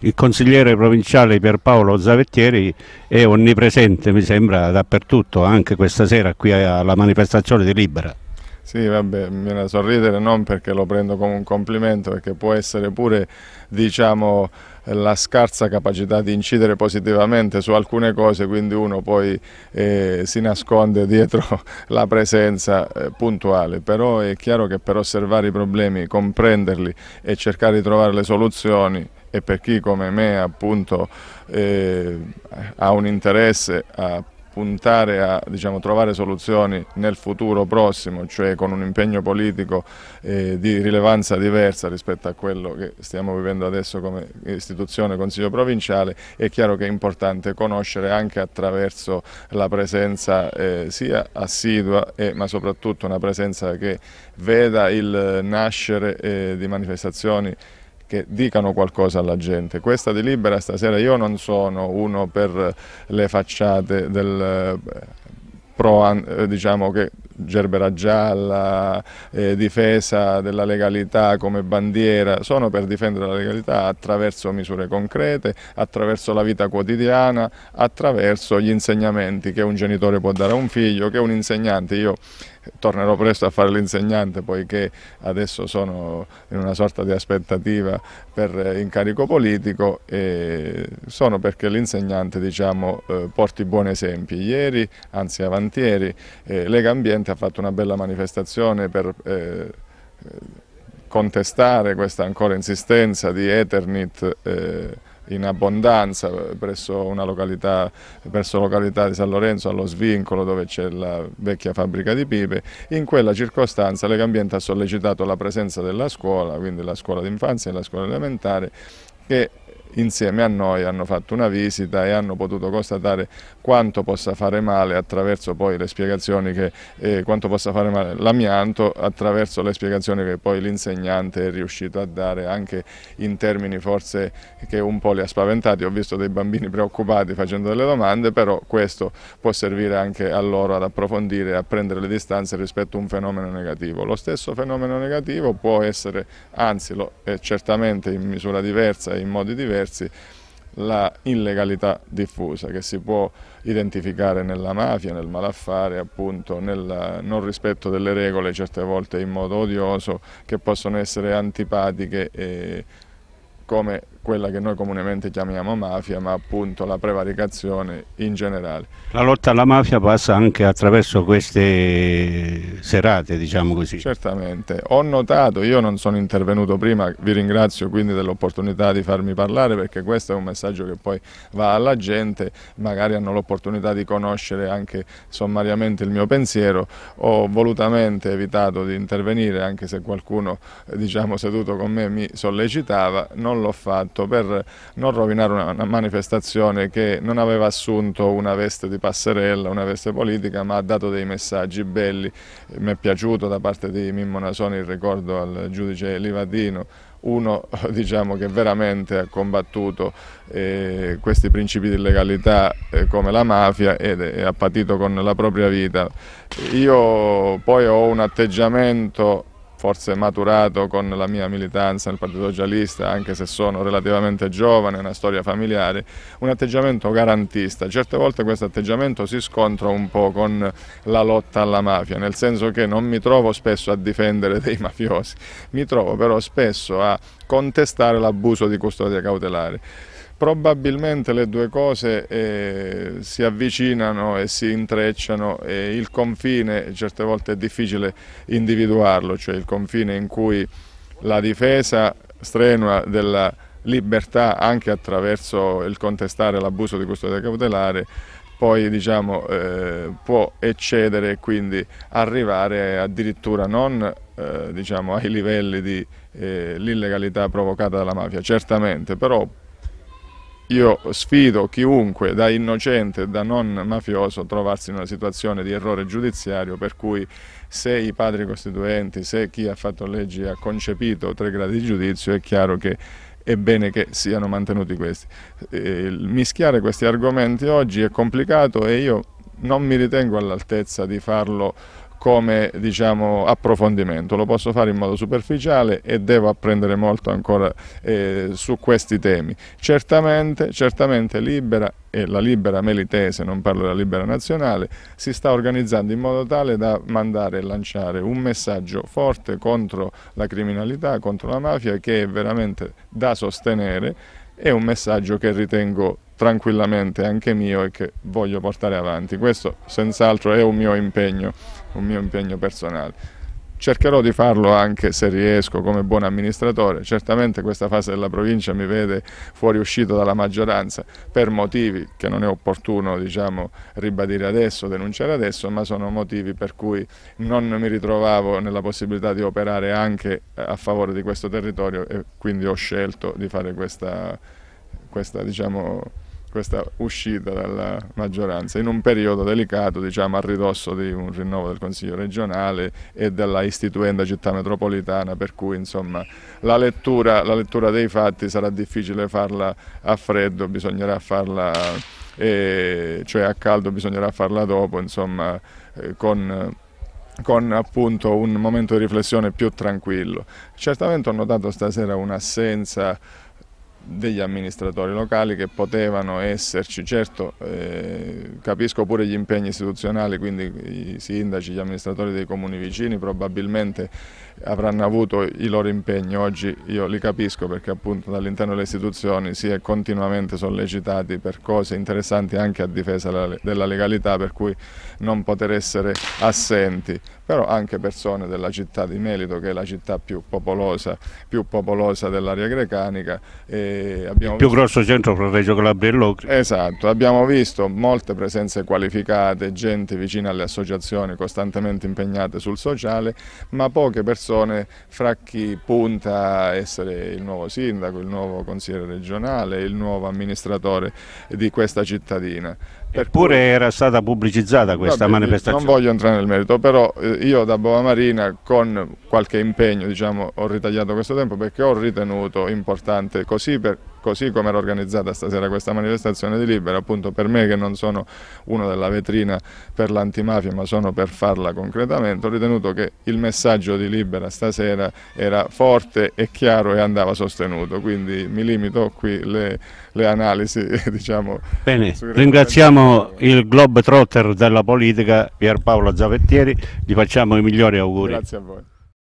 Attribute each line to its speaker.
Speaker 1: il consigliere provinciale Pierpaolo Zavettieri è onnipresente, mi sembra, dappertutto, anche questa sera qui alla manifestazione di Libera. Sì, vabbè, mi viene a sorridere non perché lo prendo come un complimento, perché può essere pure, diciamo, la scarsa capacità di incidere positivamente su alcune cose, quindi uno poi eh, si nasconde dietro la presenza eh, puntuale, però è chiaro che per osservare i problemi, comprenderli e cercare di trovare le soluzioni e per chi come me appunto, eh, ha un interesse a puntare a diciamo, trovare soluzioni nel futuro prossimo, cioè con un impegno politico eh, di rilevanza diversa rispetto a quello che stiamo vivendo adesso come istituzione Consiglio Provinciale, è chiaro che è importante conoscere anche attraverso la presenza eh, sia assidua eh, ma soprattutto una presenza che veda il nascere eh, di manifestazioni che dicano qualcosa alla gente. Questa delibera stasera io non sono uno per le facciate del eh, eh, diciamo che gerbera gialla, eh, difesa della legalità come bandiera, sono per difendere la legalità attraverso misure concrete, attraverso la vita quotidiana, attraverso gli insegnamenti che un genitore può dare a un figlio, che un insegnante, io tornerò presto a fare l'insegnante poiché adesso sono in una sorta di aspettativa per incarico politico e sono perché l'insegnante diciamo, eh, porti buoni esempi. Ieri, anzi avantieri, eh, Lega Ambiente ha fatto una bella manifestazione per eh, contestare questa ancora insistenza di Eternit eh, in abbondanza presso, località, presso località di San Lorenzo allo svincolo dove c'è la vecchia fabbrica di pipe. In quella circostanza Legambiente ha sollecitato la presenza della scuola, quindi la scuola d'infanzia e la scuola elementare che insieme a noi hanno fatto una visita e hanno potuto constatare quanto possa fare male attraverso poi le spiegazioni che eh, quanto possa fare male l'amianto attraverso le spiegazioni che poi l'insegnante è riuscito a dare anche in termini forse che un po' li ha spaventati, ho visto dei bambini preoccupati facendo delle domande, però questo può servire anche a loro ad approfondire, a prendere le distanze rispetto a un fenomeno negativo. Lo stesso fenomeno negativo può essere, anzi lo è certamente in misura diversa e in modi diversi, terzi la illegalità diffusa che si può identificare nella mafia, nel malaffare, appunto, nel non rispetto delle regole certe volte in modo odioso, che possono essere antipatiche come quella che noi comunemente chiamiamo mafia, ma appunto la prevaricazione in generale. La lotta alla mafia passa anche attraverso queste serate, diciamo così. Certamente. Ho notato, io non sono intervenuto prima, vi ringrazio quindi dell'opportunità di farmi parlare perché questo è un messaggio che poi va alla gente, magari hanno l'opportunità di conoscere anche sommariamente il mio pensiero. Ho volutamente evitato di intervenire anche se qualcuno, eh, diciamo, seduto con me mi sollecitava, non l'ho fatto fatto per non rovinare una, una manifestazione che non aveva assunto una veste di passerella, una veste politica, ma ha dato dei messaggi belli. Mi è piaciuto da parte di Mimmo Nasoni il ricordo al giudice Livadino, uno diciamo, che veramente ha combattuto eh, questi principi di legalità eh, come la mafia ed ha patito con la propria vita. Io poi ho un atteggiamento forse maturato con la mia militanza nel Partito Socialista, anche se sono relativamente giovane, una storia familiare, un atteggiamento garantista. Certe volte questo atteggiamento si scontra un po' con la lotta alla mafia, nel senso che non mi trovo spesso a difendere dei mafiosi, mi trovo però spesso a contestare l'abuso di custodia cautelare. Probabilmente le due cose eh, si avvicinano e si intrecciano e il confine certe volte è difficile individuarlo, cioè il confine in cui la difesa strenua della libertà anche attraverso il contestare l'abuso di custodia cautelare poi diciamo, eh, può eccedere e quindi arrivare addirittura non eh, diciamo, ai livelli di eh, l'illegalità provocata dalla mafia, certamente, però io sfido chiunque, da innocente, e da non mafioso, a trovarsi in una situazione di errore giudiziario per cui se i padri costituenti, se chi ha fatto leggi ha concepito tre gradi di giudizio, è chiaro che è bene che siano mantenuti questi. mischiare questi argomenti oggi è complicato e io non mi ritengo all'altezza di farlo come diciamo, approfondimento, lo posso fare in modo superficiale e devo apprendere molto ancora eh, su questi temi. Certamente, certamente Libera e la Libera Melitese, non parlo della Libera Nazionale, si sta organizzando in modo tale da mandare e lanciare un messaggio forte contro la criminalità, contro la mafia che è veramente da sostenere, è un messaggio che ritengo tranquillamente anche mio e che voglio portare avanti. Questo senz'altro è un mio impegno un mio impegno personale. Cercherò di farlo anche se riesco come buon amministratore, certamente questa fase della provincia mi vede fuoriuscito dalla maggioranza per motivi che non è opportuno diciamo, ribadire adesso, denunciare adesso, ma sono motivi per cui non mi ritrovavo nella possibilità di operare anche eh, a favore di questo territorio e quindi ho scelto di fare questa, questa diciamo, questa uscita dalla maggioranza in un periodo delicato diciamo a ridosso di un rinnovo del Consiglio regionale e della istituenda città metropolitana per cui insomma la lettura, la lettura dei fatti sarà difficile farla a freddo, bisognerà farla e, cioè a caldo bisognerà farla dopo insomma eh, con con appunto un momento di riflessione più tranquillo. Certamente ho notato stasera un'assenza degli amministratori locali che potevano esserci, certo eh, capisco pure gli impegni istituzionali, quindi i sindaci, gli amministratori dei comuni vicini probabilmente avranno avuto i loro impegni, oggi io li capisco perché appunto dall'interno delle istituzioni si è continuamente sollecitati per cose interessanti anche a difesa della legalità per cui non poter essere assenti, però anche persone della città di Melito che è la città più popolosa, più popolosa dell'area grecanica. Eh, il più visto... grosso centro fra Reggio Calabria e Locri. Esatto, abbiamo visto molte presenze qualificate, gente vicina alle associazioni costantemente impegnate sul sociale, ma poche persone fra chi punta a essere il nuovo sindaco, il nuovo consigliere regionale, il nuovo amministratore di questa cittadina. Eppure cui... era stata pubblicizzata questa Vabbè, manifestazione. Non voglio entrare nel merito, però eh, io da Bova Marina con qualche impegno diciamo, ho ritagliato questo tempo perché ho ritenuto importante così per così come era organizzata stasera questa manifestazione di Libera, appunto per me che non sono uno della vetrina per l'antimafia ma sono per farla concretamente, ho ritenuto che il messaggio di Libera stasera era forte e chiaro e andava sostenuto, quindi mi limito qui le, le analisi. Diciamo, Bene, ringraziamo il globetrotter della politica Pierpaolo Zavettieri, gli facciamo i migliori auguri. Grazie a voi.